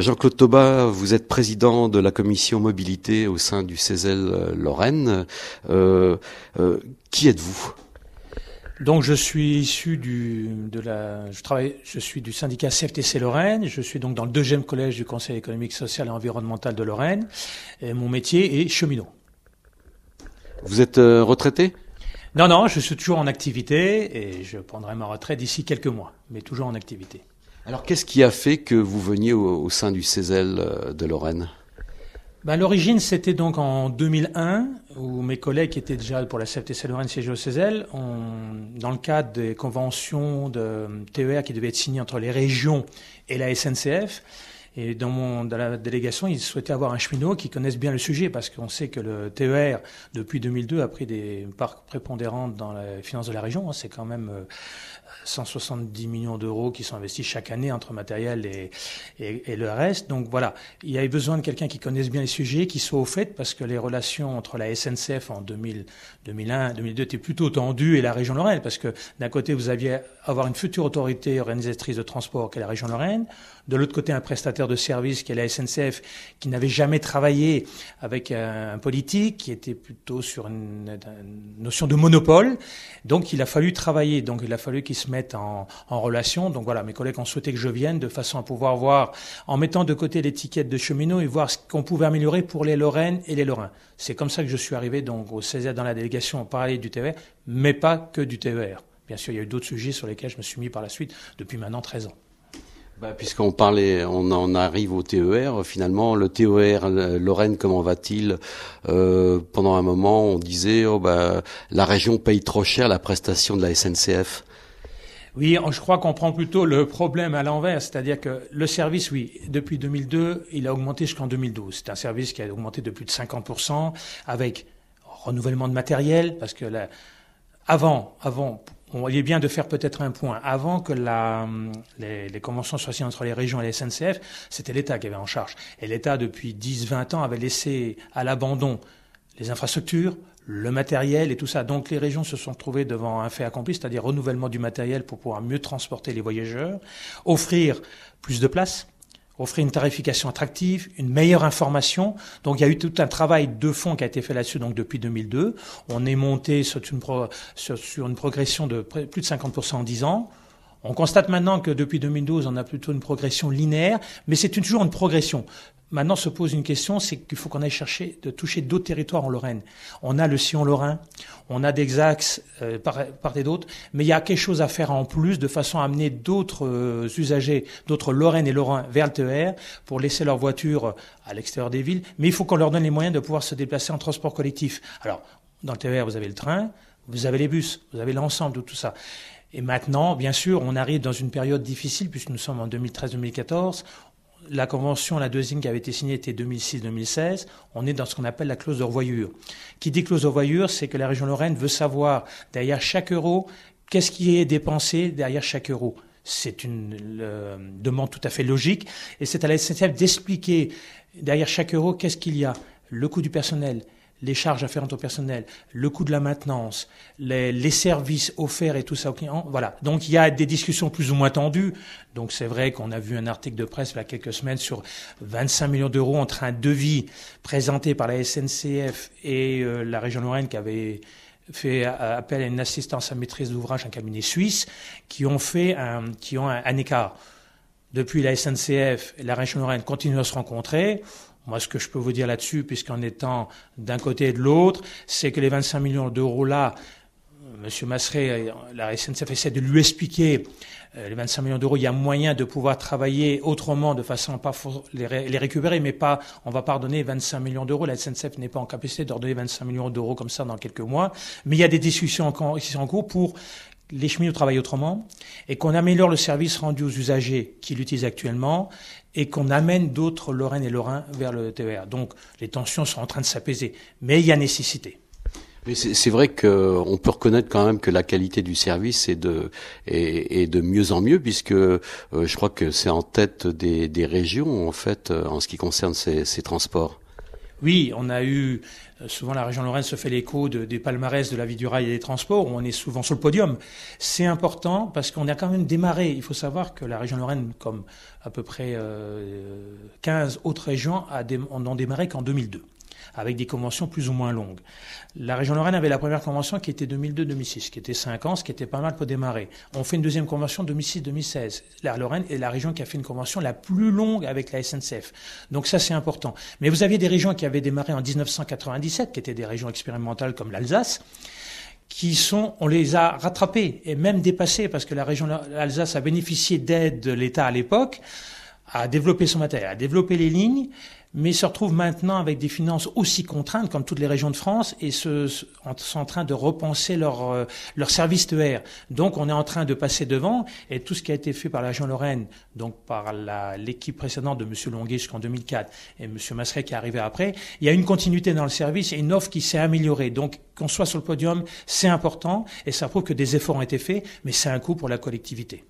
Jean-Claude Toba, vous êtes président de la commission mobilité au sein du CESEL euh, Lorraine. Euh, euh, qui êtes-vous donc je suis issu du de la je travaille je suis du syndicat CFTC Lorraine, je suis donc dans le deuxième collège du Conseil économique, social et environnemental de Lorraine mon métier est cheminot. Vous êtes retraité Non non, je suis toujours en activité et je prendrai ma retraite d'ici quelques mois, mais toujours en activité. Alors qu'est-ce qui a fait que vous veniez au, sein du CESEL euh, de Lorraine ben, L'origine, c'était donc en 2001, où mes collègues qui étaient déjà pour la CFTC Lorraine siégeaient au CESEL, dans le cadre des conventions de euh, TER qui devaient être signées entre les régions et la SNCF, et dans, mon, dans la délégation, ils souhaitaient avoir un cheminot qui connaisse bien le sujet, parce qu'on sait que le TER, depuis 2002, a pris des parts prépondérantes dans les finances de la région. C'est quand même 170 euh, millions d'euros qui sont investis chaque année entre matériel et, et, le reste. Donc voilà, il y avait besoin de quelqu'un qui connaisse bien les sujets, qui soit au fait, parce que les relations entre la SNCF en 2000, 2001, 2002 étaient plutôt tendues et la région Lorraine, parce que d'un côté, vous aviez avoir une future autorité organisatrice de transport qu'est la région Lorraine, de l'autre côté, un prestataire de service qui est la SNCF, qui n'avait jamais travaillé avec un, politique, qui était plutôt sur une, notion de monopole. Donc il a fallu travailler, donc il a fallu qu'ils se mettent en, relation. Donc voilà, mes collègues ont souhaité que je vienne de façon à pouvoir voir, en mettant de côté l'étiquette de cheminot et voir ce qu'on pouvait améliorer pour les Lorraines et les Lorrains. C'est comme ça que je suis arrivé donc au Césaire, dans la délégation en parallèle du TER, mais pas que du TER. Bien sûr, il y a eu d'autres sujets sur lesquels je me suis mis par la suite depuis maintenant 13 ans. Bah, puisqu'on parlait, on en arrive au TER. Finalement, le TER, Lorraine, comment va-t-il euh, Pendant un moment, on disait, oh, bah, la région paye trop cher la prestation de la SNCF. Oui, je crois qu'on prend plutôt le problème à l'envers, c'est-à-dire que le service, oui, depuis 2002, il a augmenté jusqu'en 2012. C'est un service qui a augmenté de plus de 50%, avec renouvellement de matériel, parce que avant, avant, on, il est bien de faire peut-être un point. Avant que hum, les, les, conventions signées entre les régions et les SNCF, c'était l'État qui avait en charge. Et l'État, depuis 10-20 ans, avait laissé à l'abandon les infrastructures, le matériel et tout ça. Donc les régions se sont trouvées devant un fait accompli, c'est-à-dire renouvellement du matériel pour pouvoir mieux transporter les voyageurs, offrir plus de places offrir une tarification attractive, une meilleure information. Donc il y a eu tout un travail de fond qui a été fait là-dessus donc depuis 2002. On est monté sur une, progression de plus de 50% en 10 ans. On constate maintenant que depuis 2012, on a plutôt une progression linéaire, mais c'est toujours une progression. Maintenant se pose une question, c'est qu'il faut qu'on aille chercher de toucher d'autres territoires en Lorraine. On a le sion lorrain, on a des axes euh, par, part et d'autres, mais il y a quelque chose à faire en plus de façon à amener d'autres euh, usagers, d'autres Lorraines et Lorrains vers le TER pour laisser leurs voitures euh, à l'extérieur des villes, mais il faut qu'on leur donne les moyens de pouvoir se déplacer en transport collectif. Alors, dans le TER, vous avez le train, vous avez les bus, vous avez l'ensemble de tout ça. Et maintenant, bien sûr, on arrive dans une période difficile puisque nous sommes en 2013-2014. La convention, la deuxième qui avait été signée était 2006-2016. On est dans ce qu'on appelle la clause de revoyure. Qui dit clause de revoyure, c'est que la région Lorraine veut savoir derrière chaque euro qu'est-ce qui est dépensé derrière chaque euro. C'est une demande tout à fait logique et c'est à la SNCF d'expliquer derrière chaque euro qu'est-ce qu'il y a, le coût du personnel, les charges afférentes au personnel, le coût de la maintenance, les, services offerts et tout ça aux clients. Voilà. Donc il y a des discussions plus ou moins tendues. Donc c'est vrai qu'on a vu un article de presse il y a quelques semaines sur 25 millions d'euros entre un devis présenté par la SNCF et euh, la région Lorraine qui avait fait euh, appel à une assistance à maîtrise d'ouvrage, un cabinet suisse, qui ont fait un, qui ont un, un écart. Depuis la SNCF, la région Lorraine continue à se rencontrer. Moi, ce que je peux vous dire là-dessus, puisqu'en étant d'un côté et de l'autre, c'est que les 25 millions d'euros-là, Monsieur Masseret, euh, la SNCF essaie de lui expliquer euh, les 25 millions d'euros, il y a moyen de pouvoir travailler autrement, de façon à pas les, récupérer, mais pas, on va pas redonner 25 millions d'euros. La SNCF n'est pas en capacité d'ordonner 25 millions d'euros comme ça dans quelques mois. Mais il y a des discussions qui sont en cours pour les cheminots travaillent autrement et qu'on améliore le service rendu aux usagers qui l'utilisent actuellement et qu'on amène d'autres Lorraine et Lorrains vers le TER. Donc les tensions sont en train de s'apaiser, mais il y a nécessité. Mais c'est vrai qu'on peut reconnaître quand même que la qualité du service est de de mieux en mieux puisque euh, je crois que c'est en tête des, régions en fait euh, en ce qui concerne ces transports. Oui, on a eu, euh, souvent la région Lorraine se fait l'écho des palmarès de la vie du rail et des transports, on est souvent sur le podium. C'est important parce qu'on a quand même démarré, il faut savoir que la région Lorraine, comme à peu près euh, quinze 15 autres régions, a on n'en démarré qu'en 2002 avec des conventions plus ou moins longues. La région Lorraine avait la première convention qui était 2002-2006, qui était 5 ans, ce qui était pas mal pour démarrer. On fait une deuxième convention 2006-2016. La Lorraine est la région qui a fait une convention la plus longue avec la SNCF. Donc ça, c'est important. Mais vous aviez des régions qui avaient démarré en 1997, qui étaient des régions expérimentales comme l'Alsace, qui sont, on les a rattrapés et même dépassées parce que la région Alsace a bénéficié d'aide de l'État à l'époque à développer son matériel, à développer les lignes, mais se retrouve maintenant avec des finances aussi contraintes comme toutes les régions de France et se, sont en train de repenser leur, euh, leur de TER. Donc on est en train de passer devant et tout ce qui a été fait par la Lorraine, donc par l'équipe précédente de M. Longuet jusqu'en 2004 et M. Masseret qui est arrivé après, il y a une continuité dans le service et une offre qui s'est améliorée. Donc qu'on soit sur le podium, c'est important et ça prouve que des efforts ont été faits, mais c'est un coût pour la collectivité.